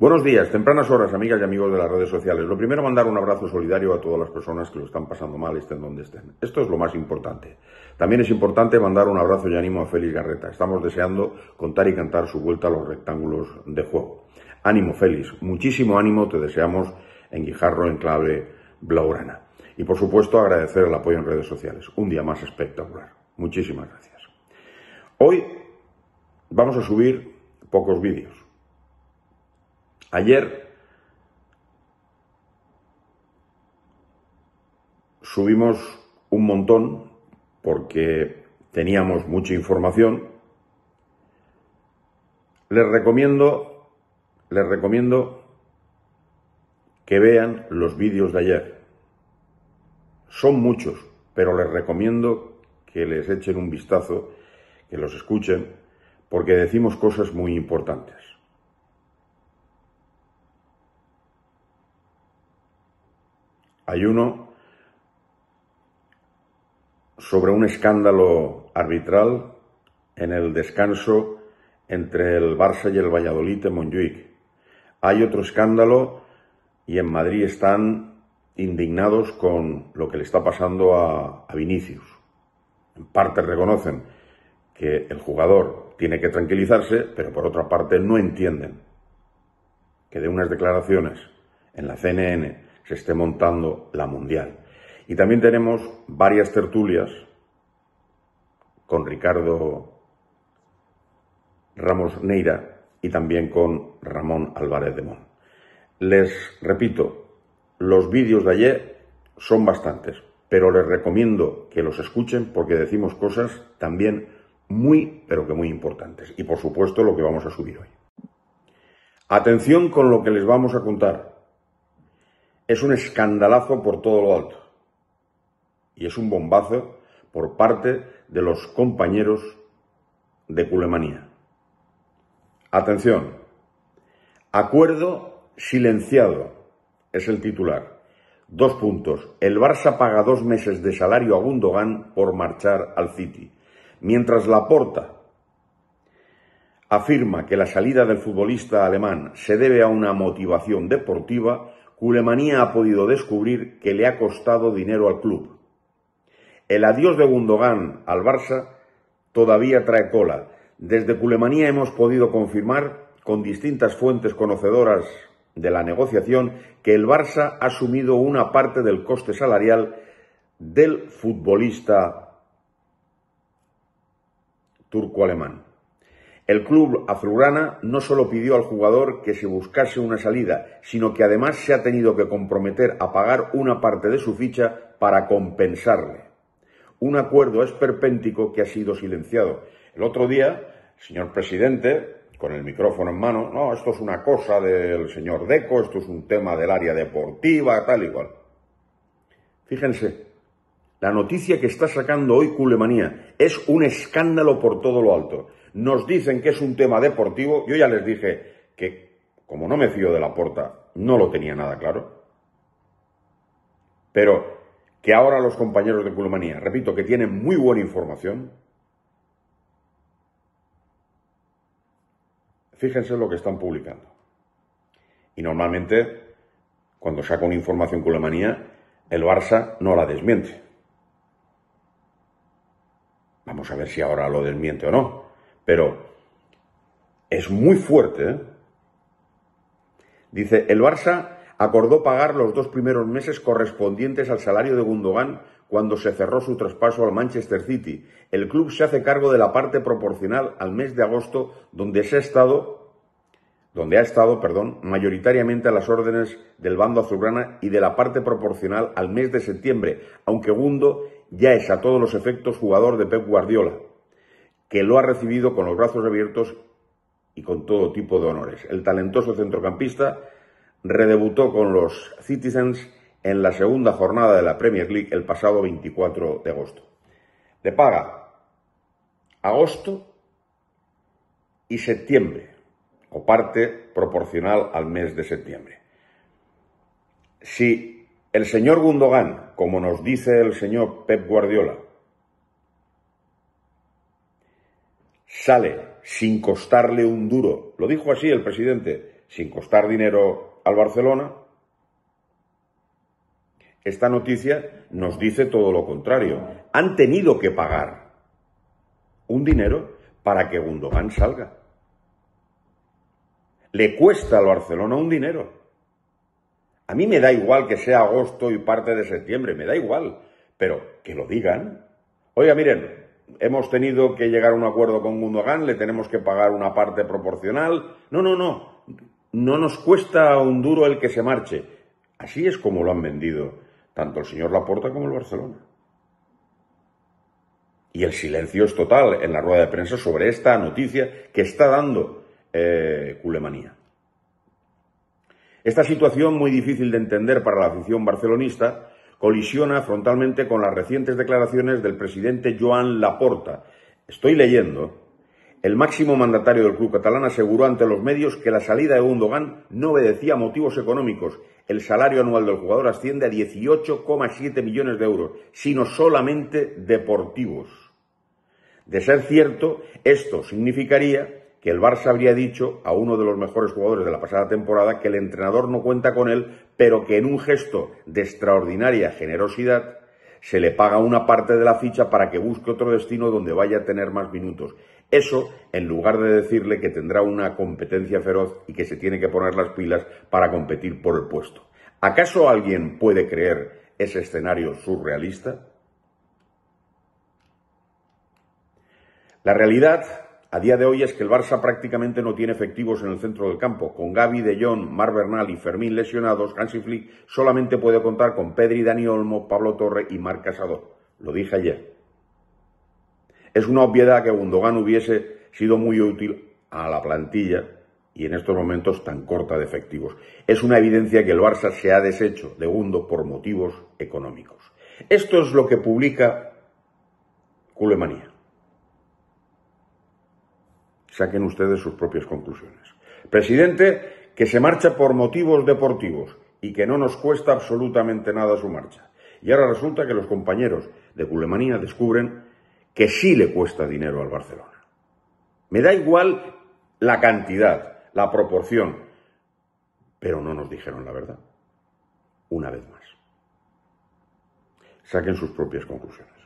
Buenos días, tempranas horas, amigas y amigos de las redes sociales. Lo primero, mandar un abrazo solidario a todas las personas que lo están pasando mal, estén donde estén. Esto es lo más importante. También es importante mandar un abrazo y ánimo a Félix Garreta. Estamos deseando contar y cantar su vuelta a los rectángulos de juego. Ánimo, Félix. Muchísimo ánimo te deseamos en Guijarro, en clave Blaurana. Y por supuesto, agradecer el apoyo en redes sociales. Un día más espectacular. Muchísimas gracias. Hoy vamos a subir pocos vídeos Ayer subimos un montón porque teníamos mucha información. Les recomiendo, les recomiendo que vean los vídeos de ayer. Son muchos, pero les recomiendo que les echen un vistazo, que los escuchen, porque decimos cosas muy importantes. Hay uno sobre un escándalo arbitral en el descanso entre el Barça y el Valladolid en Montjuic. Hay otro escándalo y en Madrid están indignados con lo que le está pasando a, a Vinicius. En parte reconocen que el jugador tiene que tranquilizarse, pero por otra parte no entienden que de unas declaraciones en la CNN se esté montando la mundial. Y también tenemos varias tertulias con Ricardo Ramos Neira y también con Ramón Álvarez de Mon. Les repito, los vídeos de ayer son bastantes, pero les recomiendo que los escuchen porque decimos cosas también muy, pero que muy importantes. Y por supuesto lo que vamos a subir hoy. Atención con lo que les vamos a contar. Es un escandalazo por todo lo alto. Y es un bombazo por parte de los compañeros de Culemanía. Atención. Acuerdo silenciado es el titular. Dos puntos. El Barça paga dos meses de salario a Gundogan por marchar al City. Mientras Laporta afirma que la salida del futbolista alemán se debe a una motivación deportiva, Culemanía ha podido descubrir que le ha costado dinero al club. El adiós de Gundogan al Barça todavía trae cola. Desde Culemanía hemos podido confirmar con distintas fuentes conocedoras de la negociación que el Barça ha asumido una parte del coste salarial del futbolista turco-alemán. El club azulgrana no solo pidió al jugador que se buscase una salida, sino que además se ha tenido que comprometer a pagar una parte de su ficha para compensarle. Un acuerdo esperpéntico que ha sido silenciado. El otro día, señor presidente, con el micrófono en mano, no, esto es una cosa del señor Deco, esto es un tema del área deportiva, tal y cual. Fíjense, la noticia que está sacando hoy Culemanía es un escándalo por todo lo alto nos dicen que es un tema deportivo, yo ya les dije que, como no me fío de la porta, no lo tenía nada claro, pero que ahora los compañeros de Culemanía, repito, que tienen muy buena información, fíjense lo que están publicando. Y normalmente, cuando saca una información Culemanía, el Barça no la desmiente. Vamos a ver si ahora lo desmiente o no pero es muy fuerte. ¿eh? Dice, el Barça acordó pagar los dos primeros meses correspondientes al salario de Gundogan cuando se cerró su traspaso al Manchester City. El club se hace cargo de la parte proporcional al mes de agosto, donde se ha estado, donde ha estado, perdón, mayoritariamente a las órdenes del bando azulgrana y de la parte proporcional al mes de septiembre, aunque Gundo ya es a todos los efectos jugador de Pep Guardiola que lo ha recibido con los brazos abiertos y con todo tipo de honores. El talentoso centrocampista redebutó con los Citizens en la segunda jornada de la Premier League el pasado 24 de agosto. Le paga agosto y septiembre, o parte proporcional al mes de septiembre. Si el señor Gundogan, como nos dice el señor Pep Guardiola, sale sin costarle un duro, lo dijo así el presidente, sin costar dinero al Barcelona, esta noticia nos dice todo lo contrario. Han tenido que pagar un dinero para que Gundogan salga. Le cuesta al Barcelona un dinero. A mí me da igual que sea agosto y parte de septiembre, me da igual, pero que lo digan. Oiga, miren, hemos tenido que llegar a un acuerdo con Gundogan, le tenemos que pagar una parte proporcional. No, no, no. No nos cuesta un duro el que se marche. Así es como lo han vendido tanto el señor Laporta como el Barcelona. Y el silencio es total en la rueda de prensa sobre esta noticia que está dando eh, Culemanía. Esta situación muy difícil de entender para la afición barcelonista colisiona frontalmente con las recientes declaraciones del presidente Joan Laporta. Estoy leyendo. El máximo mandatario del club catalán aseguró ante los medios que la salida de Gundogan no obedecía motivos económicos. El salario anual del jugador asciende a 18,7 millones de euros, sino solamente deportivos. De ser cierto, esto significaría que el Barça habría dicho a uno de los mejores jugadores de la pasada temporada que el entrenador no cuenta con él pero que en un gesto de extraordinaria generosidad se le paga una parte de la ficha para que busque otro destino donde vaya a tener más minutos. Eso, en lugar de decirle que tendrá una competencia feroz y que se tiene que poner las pilas para competir por el puesto. ¿Acaso alguien puede creer ese escenario surrealista? La realidad a día de hoy es que el Barça prácticamente no tiene efectivos en el centro del campo. Con Gaby, De Jong, Mar Bernal y Fermín lesionados, Hansi Flick solamente puede contar con Pedri, Dani Olmo, Pablo Torre y Marc Casado. Lo dije ayer. Es una obviedad que Gundogan hubiese sido muy útil a la plantilla y en estos momentos tan corta de efectivos. Es una evidencia que el Barça se ha deshecho de Gundo por motivos económicos. Esto es lo que publica Culemanía. Saquen ustedes sus propias conclusiones. Presidente que se marcha por motivos deportivos y que no nos cuesta absolutamente nada su marcha. Y ahora resulta que los compañeros de Culemanía descubren que sí le cuesta dinero al Barcelona. Me da igual la cantidad, la proporción, pero no nos dijeron la verdad. Una vez más. Saquen sus propias conclusiones.